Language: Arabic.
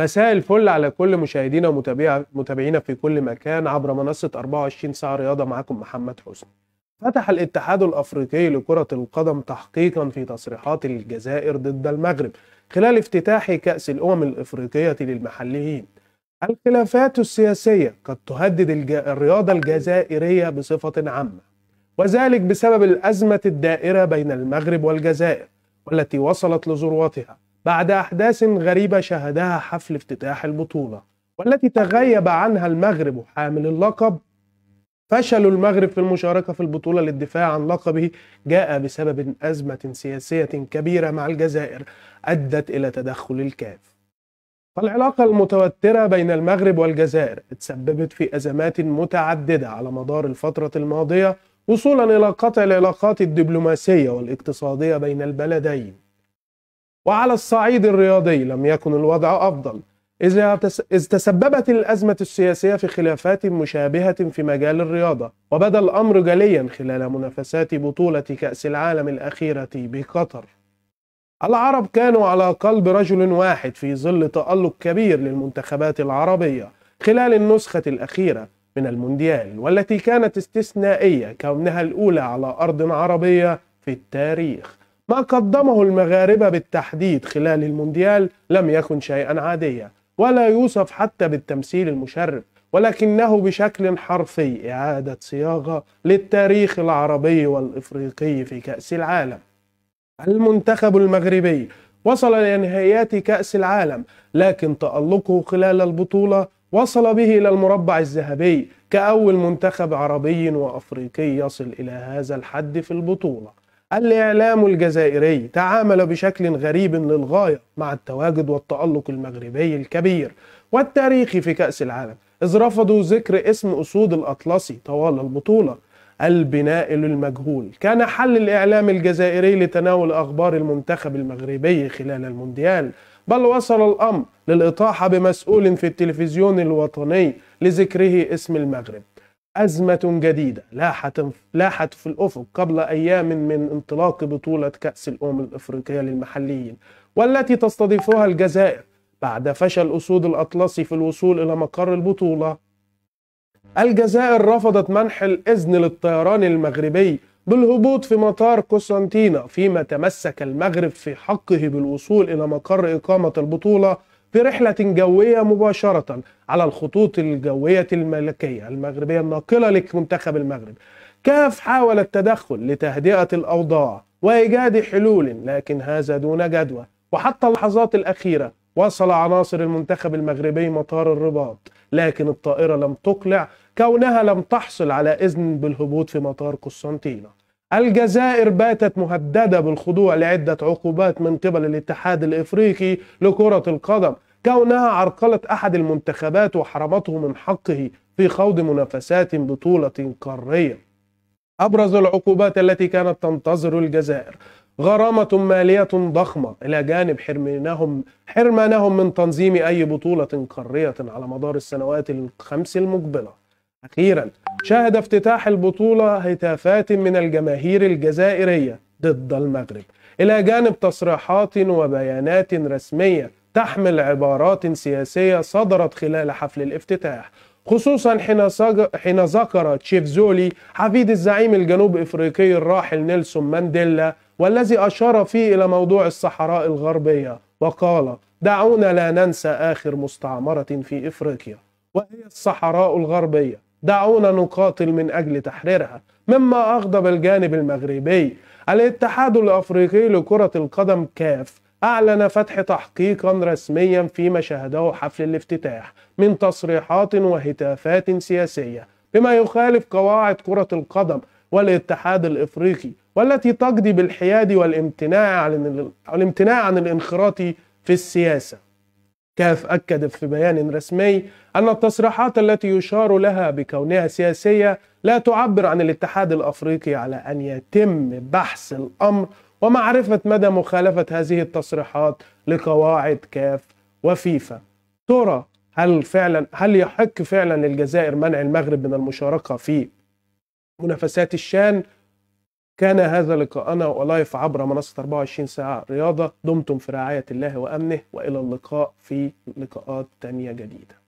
مساء الفل على كل مشاهدينا ومتابعينا في كل مكان عبر منصة 24 ساعة رياضة معكم محمد حسني فتح الاتحاد الأفريقي لكرة القدم تحقيقا في تصريحات الجزائر ضد المغرب خلال افتتاح كأس الأمم الإفريقية للمحليين الخلافات السياسية قد تهدد الرياضة الجزائرية بصفة عامة وذلك بسبب الأزمة الدائرة بين المغرب والجزائر والتي وصلت لذروتها بعد أحداث غريبة شهدها حفل افتتاح البطولة والتي تغيب عنها المغرب حامل اللقب فشل المغرب في المشاركة في البطولة للدفاع عن لقبه جاء بسبب أزمة سياسية كبيرة مع الجزائر أدت إلى تدخل الكاف فالعلاقة المتوترة بين المغرب والجزائر تسببت في أزمات متعددة على مدار الفترة الماضية وصولا إلى قطع العلاقات الدبلوماسية والاقتصادية بين البلدين وعلى الصعيد الرياضي لم يكن الوضع أفضل إذ تسببت الأزمة السياسية في خلافات مشابهة في مجال الرياضة وبدا الأمر جليا خلال منافسات بطولة كأس العالم الأخيرة بقطر العرب كانوا على قلب رجل واحد في ظل تألق كبير للمنتخبات العربية خلال النسخة الأخيرة من المونديال والتي كانت استثنائية كونها الأولى على أرض عربية في التاريخ ما قدمه المغاربة بالتحديد خلال المونديال لم يكن شيئا عاديا ولا يوصف حتى بالتمثيل المشرف ولكنه بشكل حرفي إعادة صياغة للتاريخ العربي والإفريقي في كأس العالم المنتخب المغربي وصل لنهايات كأس العالم لكن تألقه خلال البطولة وصل به إلى المربع الذهبي كأول منتخب عربي وأفريقي يصل إلى هذا الحد في البطولة الإعلام الجزائري تعامل بشكل غريب للغاية مع التواجد والتألق المغربي الكبير والتاريخي في كأس العالم إذ رفضوا ذكر اسم أسود الأطلسي طوال البطولة البناء للمجهول كان حل الإعلام الجزائري لتناول أخبار المنتخب المغربي خلال المونديال بل وصل الأمر للإطاحة بمسؤول في التلفزيون الوطني لذكره اسم المغرب أزمة جديدة لاحت لاحت في الأفق قبل أيام من انطلاق بطولة كأس الأمم الأفريقية للمحليين والتي تستضيفها الجزائر بعد فشل أسود الأطلسي في الوصول إلى مقر البطولة. الجزائر رفضت منح الإذن للطيران المغربي بالهبوط في مطار قسطنطينة فيما تمسك المغرب في حقه بالوصول إلى مقر إقامة البطولة برحلة جوية مباشرة على الخطوط الجوية الملكية المغربية الناقلة لمنتخب المغرب كاف حاول التدخل لتهدئة الأوضاع وإيجاد حلول لكن هذا دون جدوى وحتى اللحظات الأخيرة وصل عناصر المنتخب المغربي مطار الرباط لكن الطائرة لم تقلع كونها لم تحصل على إذن بالهبوط في مطار قسنطينة الجزائر باتت مهددة بالخضوع لعدة عقوبات من قبل الاتحاد الإفريقي لكرة القدم كونها عرقلت أحد المنتخبات وحرمته من حقه في خوض منافسات بطولة قارية أبرز العقوبات التي كانت تنتظر الجزائر غرامة مالية ضخمة إلى جانب حرمانهم حرمانهم من تنظيم أي بطولة قارية على مدار السنوات الخمس المقبلة أخيرا شهد افتتاح البطولة هتافات من الجماهير الجزائرية ضد المغرب إلى جانب تصريحات وبيانات رسمية تحمل عبارات سياسية صدرت خلال حفل الافتتاح خصوصا حين, حين ذكر تشيفزولي حفيد الزعيم الجنوب إفريقي الراحل نيلسون مانديلا والذي أشار فيه إلى موضوع الصحراء الغربية وقال دعونا لا ننسى آخر مستعمرة في إفريقيا وهي الصحراء الغربية دعونا نقاتل من أجل تحريرها مما أغضب الجانب المغربي الاتحاد الأفريقي لكرة القدم كاف أعلن فتح تحقيقا رسميا فيما شهده حفل الافتتاح من تصريحات وهتافات سياسية بما يخالف قواعد كرة القدم والاتحاد الإفريقي والتي تقضي بالحياد والامتناع عن الانخراط في السياسة كاف أكدت في بيان رسمي أن التصريحات التي يشار لها بكونها سياسية لا تعبر عن الاتحاد الأفريقي على أن يتم بحث الأمر ومعرفة مدى مخالفة هذه التصريحات لقواعد كاف وفيفا ترى هل فعلا هل يحق فعلا للجزائر منع المغرب من المشاركة في منافسات الشان كان هذا لقاءنا ولايف عبر منصة 24 ساعة رياضة دمتم في رعاية الله وأمنه وإلى اللقاء في لقاءات تانية جديدة